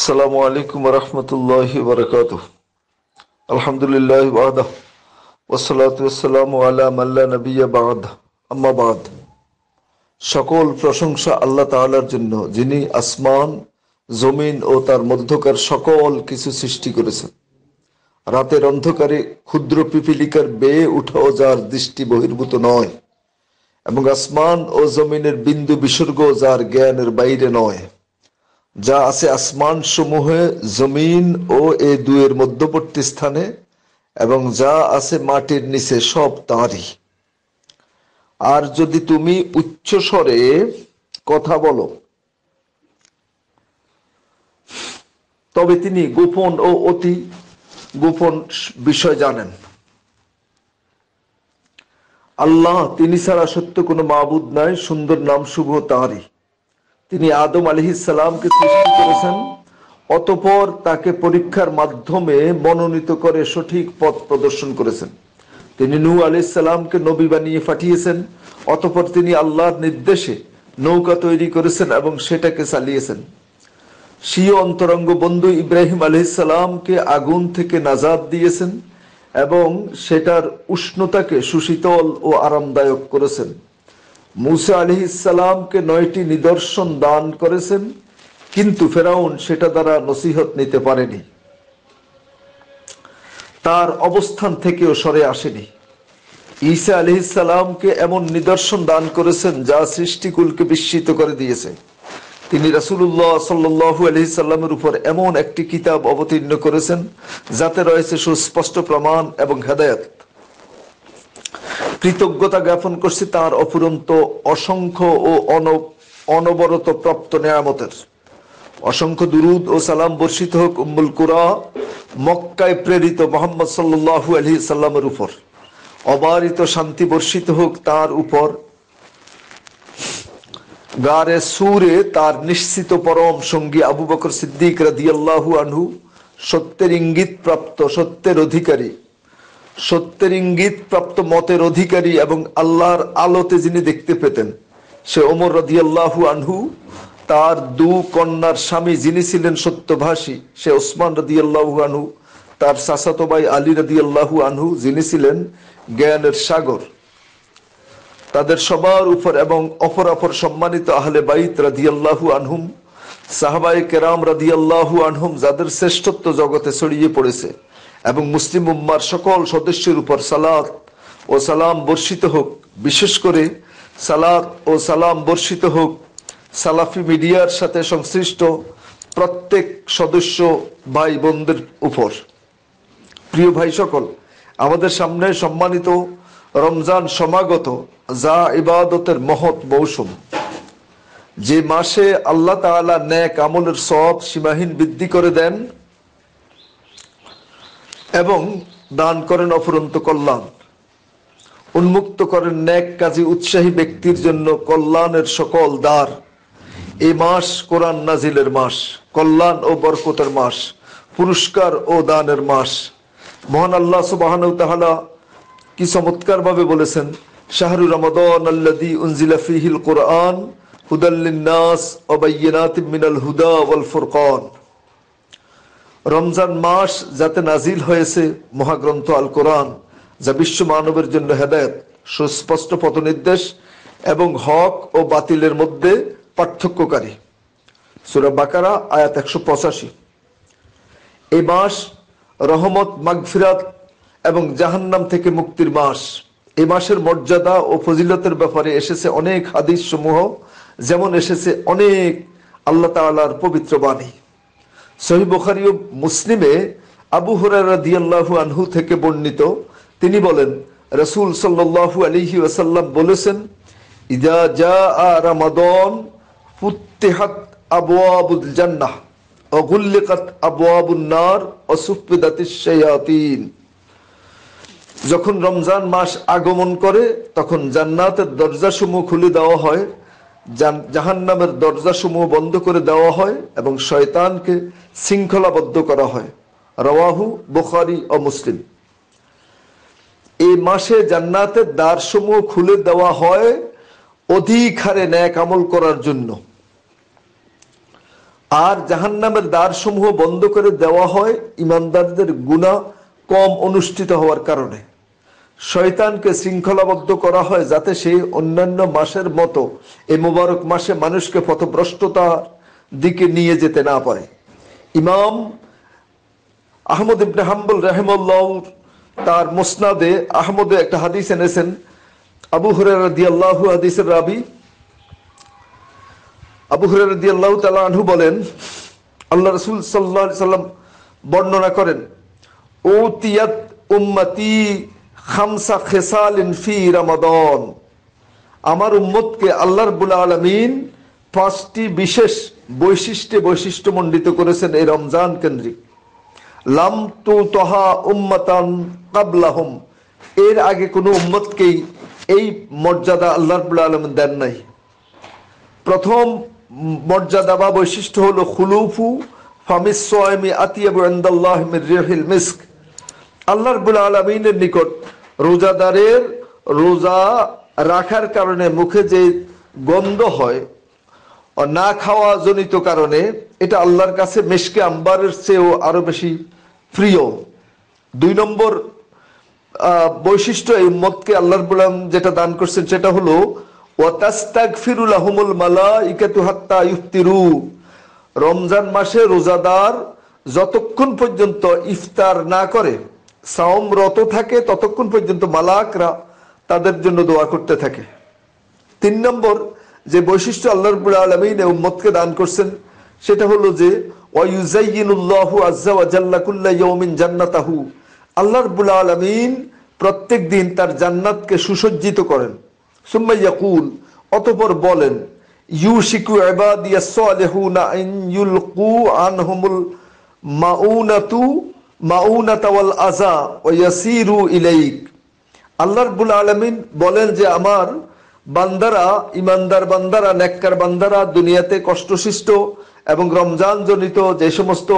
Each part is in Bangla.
السلام عليكم ورحمة الله وبركاته الحمد لله وحده والصلاة والسلام على من لا نبي بعد أما بعد সকল প্রশংসা আল্লাহ তাআলার জন্য যিনি আসমান জমিন ও তার মধ্যকার সকল কিছু সৃষ্টি করেছেন রাতের অন্ধকারে ক্ষুদ্র পিপিলিকার বেয়ে উঠাও যার দৃষ্টি বহির্ভূত নয় এবং আসমান ও জমিনের বিন্দু বিসর্গ যার জ্ঞানের বাইরে নয় যা আছে আসমান সমূহে জমিন ও এ দুয়ের মধ্যবর্তী স্থানে এবং যা আছে মাটির নিচে সব তাঁরই আর যদি তুমি উচ্চ স্বরে কথা বলো তবে তিনি গোপন ও অতি গোপন বিষয় জানেন আল্লাহ তিনি ছাড়া সত্য কোনো মাবুদ নাই সুন্দর নাম শুভ তাঁরই তিনি আদম আলহিসাল্লামকে সৃষ্টি করেছেন অতপর তাকে পরীক্ষার মাধ্যমে মনোনীত করে সঠিক পথ প্রদর্শন করেছেন তিনি নূ আলাইসাল্লামকে নবী বানিয়ে পাঠিয়েছেন অতপর তিনি আল্লাহর নির্দেশে নৌকা তৈরি করেছেন এবং সেটাকে চালিয়েছেন সিও অন্তরঙ্গ বন্ধু ইব্রাহিম আলহিসাল্লামকে আগুন থেকে নাজাদ দিয়েছেন এবং সেটার উষ্ণতাকে সুশীতল ও আরামদায়ক করেছেন মুসা আলি ইসালামকে নয়টি নিদর্শন দান করেছেন কিন্তু ফেরাউন সেটা দ্বারা নসিহত নিতে পারেনি তার অবস্থান থেকেও সরে আসেনি ঈসা আলি ইসালামকে এমন নিদর্শন দান করেছেন যা সৃষ্টিকুলকে বিস্মিত করে দিয়েছে তিনি রাসুল্লাহ সাল্লু আলি সাল্লামের উপর এমন একটি কিতাব অবতীর্ণ করেছেন যাতে রয়েছে সুস্পষ্ট প্রমাণ এবং হেদায়ত কৃতজ্ঞতা জ্ঞাপন করছি তার অপুরন্ত অসংখ্য ও অনবরত প্রাপ্ত নেয়ামতের অসংখ্য দুরুদ ও সালাম বর্ষিত হোক উম্মুল কুরা মক্কায় প্রেরিত মোহাম্মদ সাল্লু আলহি সাল্লামের উপর অবারিত শান্তি বর্ষিত হোক তার উপর গারে সুরে তার নিশ্চিত পরম সঙ্গী আবু বকর সিদ্দিক রাদিয়াল্লাহু আনহু সত্যের ইঙ্গিত প্রাপ্ত সত্যের অধিকারী সত্যের ইঙ্গিত প্রাপ্ত মতের অধিকারী এবং আল্লাহর আলোতে যিনি দেখতে পেতেন সে ওমর রদিয়াল্লাহু আনহু তার দু কন্যার স্বামী যিনি ছিলেন সত্যভাষী সে ওসমান আল্লাহু আনহু তার সাসাতো ভাই আলী আল্লাহু আনহু যিনি ছিলেন জ্ঞানের সাগর তাদের সবার উপর এবং অপরাপর সম্মানিত আহলে বাইত আল্লাহু আনহুম সাহাবাই কেরাম আল্লাহু আনহুম যাদের শ্রেষ্ঠত্ব জগতে ছড়িয়ে পড়েছে এবং মুসলিম উম্মার সকল সদস্যের উপর সালাত ও সালাম বর্ষিত হোক বিশেষ করে সালাত ও সালাম বর্ষিত হোক সালাফি মিডিয়ার সাথে সংশ্লিষ্ট প্রত্যেক সদস্য ভাই বোনদের উপর প্রিয় ভাই সকল আমাদের সামনে সম্মানিত রমজান সমাগত যা ইবাদতের মহৎ মৌসুম যে মাসে আল্লাহ তালা ন্যাক আমলের সব সীমাহীন বৃদ্ধি করে দেন এবং দান করেন অফুরন্ত কল্যাণ উন্মুক্ত করেন ন্যাক কাজী উৎসাহী ব্যক্তির জন্য কল্যাণের সকল দ্বার এই মাস কোরআন নাজিলের মাস কল্যাণ ও বরকতের মাস পুরস্কার ও দানের মাস মহান আল্লাহ সুবাহান তাহালা কি চমৎকার ভাবে বলেছেন শাহরু রমাদন আল্লাদি উনজিলা ফিহিল কোরআন হুদাল্লিনাস অবাইনাত মিনাল হুদা ওয়াল ফুরকান রমজান মাস যাতে নাজিল হয়েছে মহাগ্রন্থ আল কোরআন যা বিশ্ব মানবের জন্য হেদায়ত সুস্পষ্ট পথ নির্দেশ এবং হক ও বাতিলের মধ্যে পার্থক্যকারী সুরা বাকারা আয়াত একশো পঁচাশি এই মাস রহমত মাগফিরাত এবং জাহান্নাম থেকে মুক্তির মাস এই মাসের মর্যাদা ও ফজিলতের ব্যাপারে এসেছে অনেক হাদিস সমূহ যেমন এসেছে অনেক আল্লাহ তালার পবিত্র বাণী সহি বুখারি ও মুসলিমে আবু দিয়াল্লাহু আনহু থেকে বর্ণিত তিনি বলেন রসুল সাল্লাহু আলহি ওয়াসাল্লাম বলেছেন ইদা যা রামাদন ফুত্তেহাত আবুল জান্নাহ অগুল্লিকাত আবুন্নার অসুফিদাতিন যখন রমজান মাস আগমন করে তখন জান্নাতের দরজাসমূহ খুলে দেওয়া হয় জাহান্নামের দরজাসমূহ বন্ধ করে দেওয়া হয় এবং শয়তানকে শৃঙ্খলাবদ্ধ করা হয় রওয়াহু বুখারি ও মুসলিম এই মাসে জান্নাতের দ্বারসমূহ খুলে দেওয়া হয় অধিক হারে ন্যাক আমল করার জন্য আর জাহান্নামের দ্বারসমূহ বন্ধ করে দেওয়া হয় ইমানদারদের গুণা কম অনুষ্ঠিত হওয়ার কারণে শয়তানকে শৃঙ্খলাবদ্ধ করা হয় যাতে সেই অন্যান্য মাসের মতো এ মোবারক মাসে মানুষকে পথভ্রষ্টতার দিকে নিয়ে যেতে না পারে ইমাম আহমদ ইবনে হাম্বুল রাহেমুল্লাহ তার মোসনাদে আহমদে একটা হাদিস এনেছেন আবু হরের দিয়াল্লাহু হাদিসের রাবি আবু হরের দিয়াল্লাহ তালা আনহু বলেন আল্লাহ রসুল সাল্লা সাল্লাম বর্ণনা করেন ও তিয়াত উম্মাতি খামসা খেসাল ফি রমাদন আমার উম্মতকে আল্লাহ রবুল আলমিন পাঁচটি বিশেষ বৈশিষ্ট্যে বৈশিষ্ট্যমণ্ডিত করেছেন এই রমজান কেন্দ্রিক লাম তু তহা উম্মতান কাবলাহম এর আগে কোনো উম্মতকেই এই মর্যাদা আল্লাহ রবুল আলমিন দেন নাই প্রথম মর্যাদা বা বৈশিষ্ট্য হলো খুলুফু ফামিস আতিয়াবু আন্দাল্লাহ মির রেহিল মিস্ক আল্লাহর বুল আলমিনের নিকট রোজাদারের রোজা রাখার কারণে মুখে যে গন্ধ হয় না খাওয়া জনিত কারণে এটা আল্লাহর কাছে মেশকে আম্বারের চেয়েও আরো বেশি প্রিয় দুই নম্বর বৈশিষ্ট্য এই মতকে আল্লাহর বুলাম যেটা দান করছেন সেটা হলো রমজান মাসে রোজাদার যতক্ষণ পর্যন্ত ইফতার না করে সাওমরত থাকে ততক্ষণ পর্যন্ত মালাকরা তাদের জন্য দোয়া করতে থাকে তিন নম্বর যে বৈশিষ্ট্য আল্লাহ রবুল আলমিন উম্মতকে দান করছেন সেটা হলো যে ওয়াইজাইনুল্লাহু আজ্জা ওয়াজাল্লাকুল্লা ইয়াউমিন জান্নাতাহু আল্লাহ রবুল আলমিন প্রত্যেক দিন তার জান্নাতকে সুসজ্জিত করেন সুম্মা ইয়াকুল অতপর বলেন ইউ ইউশিকু না সালিহুনা আন ইউলকু আনহুমুল মাউনাতু মাউনাতাওয়াল আজা ও ইয়াসিরু ইলাইক আল্লাহ রব্বুল আলমিন বলেন যে আমার বান্দারা ইমানদার বান্দারা নেককার বান্দারা দুনিয়াতে কষ্টসিষ্ট এবং রমজান জনিত যে সমস্ত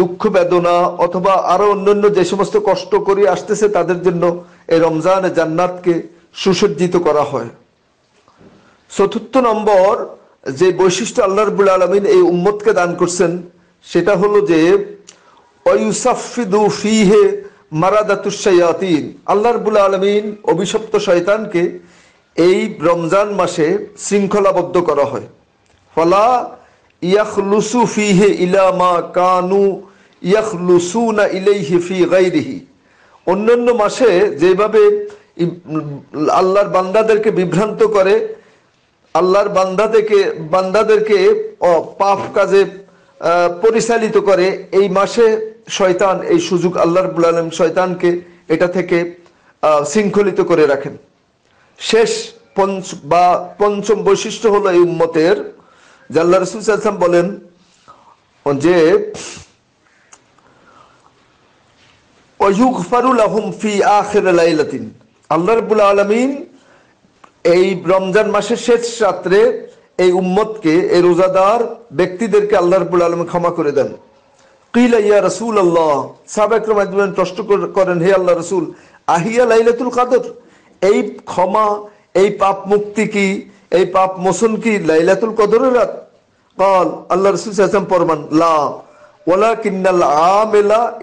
দুঃখ বেদনা অথবা আরো অন্যান্য যে সমস্ত কষ্ট করে আসতেছে তাদের জন্য এই রমজান জান্নাতকে সুসজ্জিত করা হয় চতুর্থ নম্বর যে বৈশিষ্ট্য আল্লাহ রবুল আলমিন এই উম্মতকে দান করছেন সেটা হলো যে ফিহে মারাদাতুসায়াতিন আল্লাহরবুল আলমিন অভিশপ্ত শয়তানকে এই রমজান মাসে শৃঙ্খলাবদ্ধ করা হয় ফলা ইয়াখলুসু ফিহে ইলামা কানু ইয়াখলুসুনা ইলাইহি ফি গাইরিহি অন্যান্য মাসে যেভাবে আল্লাহর বান্দাদেরকে বিভ্রান্ত করে আল্লাহর বান্দা থেকে বান্দাদেরকে পাপ কাজে পরিচালিত করে এই মাসে শয়তান এই সুযোগ আল্লাহ রবুল আলম শয়তানকে এটা থেকে শৃঙ্খলিত করে রাখেন শেষ পঞ্চ বা পঞ্চম বৈশিষ্ট্য হলো এই উম্মতের আল্লাহ রসুল সাল্লাম বলেন যে আল্লাহ রবুল আলমিন এই রমজান মাসের শেষ রাত্রে এই উম্মতকে এই রোজাদার ব্যক্তিদেরকে আল্লাহ রবুল আলম ক্ষমা করে দেন রসুল আল্লাহ হে আল্লাহ রসুল আহিয়া লাইলাতুল এই ক্ষমা এই পাপ মুক্তি কি এই পাপ কি লাইলাতুল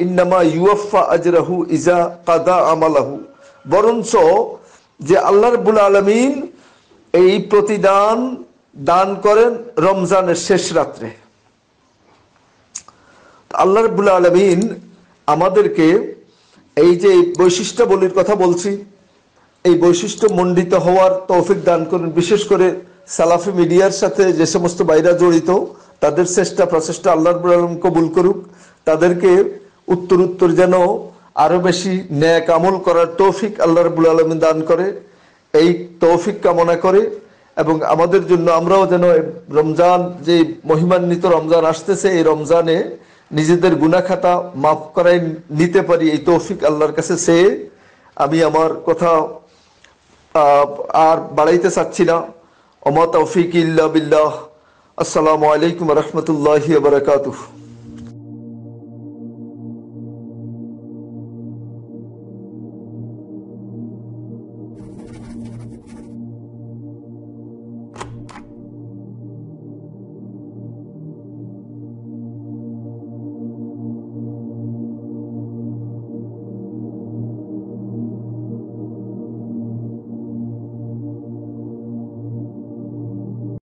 ইন্নামা ইউয়াফা ইজা কাদা আমালাহু বরঞ্চ যে আল্লাহ রবুল আলমিন এই প্রতিদান দান করেন রমজানের শেষ রাত্রে আল্লাহ রবুল্লা আলমিন আমাদেরকে এই যে বৈশিষ্ট্যাবলীর কথা বলছি এই বৈশিষ্ট্য মণ্ডিত হওয়ার তৌফিক দান করুন বিশেষ করে সালাফি মিডিয়ার সাথে যে সমস্ত বাইরা জড়িত তাদের চেষ্টা প্রচেষ্টা আল্লাহ রবুল আলম কবুল করুক তাদেরকে উত্তর উত্তর যেন আরো বেশি ন্যাক আমল করার তৌফিক আল্লাহ রবুল আলমিন দান করে এই তৌফিক কামনা করে এবং আমাদের জন্য আমরাও যেন রমজান যে মহিমান্বিত রমজান আসতেছে এই রমজানে নিজেদের গুনাখাতা মাফ করাই নিতে পারি এই তৌফিক আল্লাহর কাছে সে আমি আমার কথা আর বাড়াইতে চাচ্ছি না অমা তৌফিক ইল্লা বিল্লাহ আসসালামু আলাইকুম রহমতুল্লাহ বারকাতুহ